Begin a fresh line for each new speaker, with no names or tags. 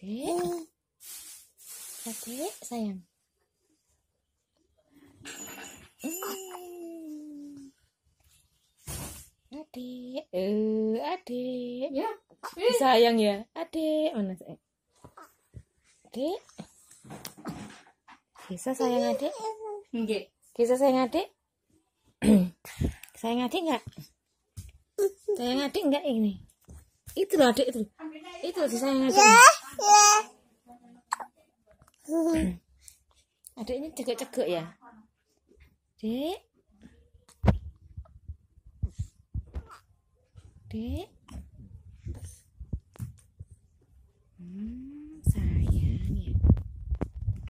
Adik. Adik, sayang. Eh. Adik,
eh, adik. Ya. Eh. Sayang ya. Adik, mana oh, sih?
Adik. Bisa sayang adik? Enggak. Bisa sayang adik? sayang adik enggak? Sayang adik enggak ini? Itu loh adik itu. Ya. Itu sayang adik. Ya. Hmm. Ada ini cegok-cegok ya?
Dek.
Dek.